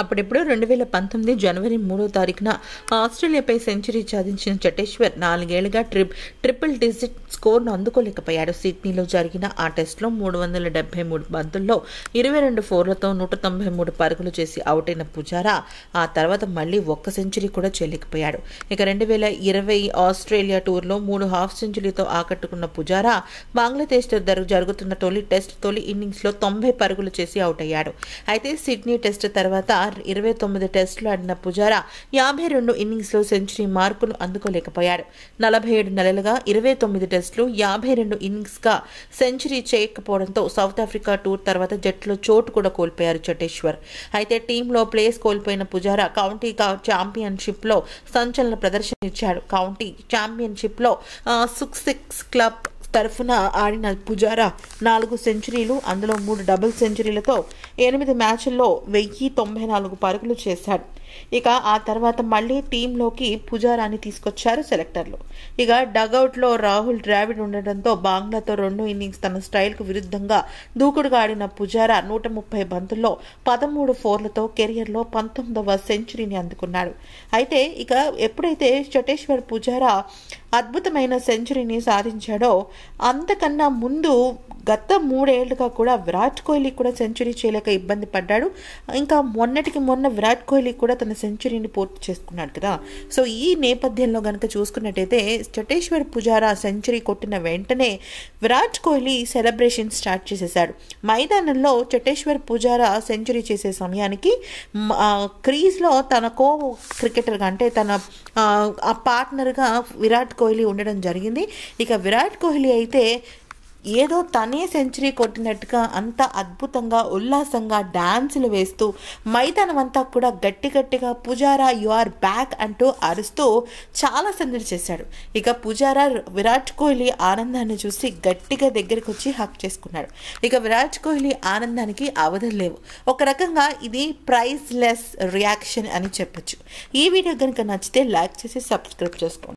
అప్పుడెప్పుడు రెండు వేల పంతొమ్మిది జనవరి మూడో తారీఖున ఆస్ట్రేలియాపై సెంచరీ సాధించిన జటేశ్వర్ నాలుగేళ్లుగా ట్రిప్ ట్రిపుల్ డిజిట్ స్కోర్ను అందుకోలేకపోయాడు సిడ్నీలో జరిగిన ఆ టెస్ట్లో మూడు వందల డెబ్బై మూడు బంతుల్లో ఇరవై రెండు ఫోర్లతో నూట తొంభై మూడు పరుగులు చేసి అవుట్ అయిన పుజారా ఆ తర్వాత మళ్ళీ ఒక్క సెంచరీ కూడా చేయలేకపోయాడు ఇక రెండు వేల ఇరవై ఆస్ట్రేలియా టూర్లో మూడు హాఫ్ సెంచరీతో ఆకట్టుకున్న పుజారా బంగ్లాదేశ్తో జరుగుతున్న తొలి టెస్ట్ తొలి ఇన్నింగ్స్లో తొంభై పరుగులు చేసి అవుట్ అయ్యాడు అయితే సిడ్నీ టెస్ట్ తర్వాత ఇరవై తొమ్మిది టెస్టులు ఆడిన పుజారా యాభై రెండు ఇన్నింగ్స్లో సెంచరీ మార్కును అందుకోలేకపోయాడు నలభై ఏడు నెలలుగా ఇరవై తొమ్మిది టెస్టులు యాభై రెండు ఇన్నింగ్స్గా సెంచరీ చేయకపోవడంతో సౌత్ ఆఫ్రికా టూర్ తర్వాత జట్టులో చోటు కూడా కోల్పోయారు చటేశ్వర్ అయితే టీంలో ప్లేస్ కోల్పోయిన పుజారా కౌంటీ ఛాంపియన్షిప్లో సంచలన ప్రదర్శన ఇచ్చాడు కౌంటీ ఛాంపియన్షిప్లో సిక్స్ సిక్స్ క్లబ్ తరఫున ఆడిన పుజారా నాలుగు సెంచరీలు అందులో మూడు డబుల్ సెంచరీలతో ఎనిమిది మ్యాచ్ల్లో వెయ్యి తొంభై నాలుగు పరుగులు చేశాడు ఇక ఆ తర్వాత మళ్ళీ టీంలోకి పుజారాని తీసుకొచ్చారు సెలెక్టర్లు ఇక డగౌట్లో రాహుల్ ద్రావిడ్ ఉండడంతో బాంగ్లాతో రెండో ఇన్నింగ్స్ తన స్టైల్కు విరుద్ధంగా దూకుడుగా ఆడిన పుజారా నూట ముప్పై బంతుల్లో పదమూడు ఫోర్లతో కెరియర్లో పంతొమ్మిదవ సెంచరీని అందుకున్నాడు అయితే ఇక ఎప్పుడైతే చటేశ్వర్ పుజారా అద్భుతమైన సెంచరీని సాధించాడో అంతకన్నా ముందు గత మూడేళ్లుగా కూడా విరాట్ కోహ్లీ కూడా సెంచరీ చేయలేక ఇబ్బంది పడ్డాడు ఇంకా మొన్నటికి మొన్న విరాట్ కోహ్లీ కూడా తన సెంచరీని పూర్తి చేసుకున్నాడు కదా సో ఈ నేపథ్యంలో కనుక చూసుకున్నట్టయితే చటేశ్వర్ పుజారా సెంచరీ కొట్టిన వెంటనే విరాట్ కోహ్లీ సెలబ్రేషన్ స్టార్ట్ చేసేసాడు మైదానంలో చటేశ్వర్ పుజారా సెంచరీ చేసే సమయానికి క్రీజ్లో తన కో క్రికెటర్గా అంటే తన పార్ట్నర్గా విరాట్ కోహ్లీ ఉండడం జరిగింది ఇక విరాట్ కోహ్లీ అయితే ఏదో తనే సెంచరీ కొట్టినట్టుగా అంత అద్భుతంగా ఉల్లాసంగా డ్యాన్సులు వేస్తూ మైదానం అంతా కూడా గట్టి గట్టిగా పుజారా యు ఆర్ బ్యాక్ అంటూ అరుస్తూ చాలా సందడి చేశాడు ఇక పుజారా విరాట్ కోహ్లీ ఆనందాన్ని చూసి గట్టిగా దగ్గరికి వచ్చి హక్ చేసుకున్నాడు ఇక విరాట్ కోహ్లీ ఆనందానికి అవధులు లేవు ఒక రకంగా ఇది ప్రైస్లెస్ రియాక్షన్ అని చెప్పచ్చు ఈ వీడియో కనుక నచ్చితే లైక్ చేసి సబ్స్క్రైబ్ చేసుకోండి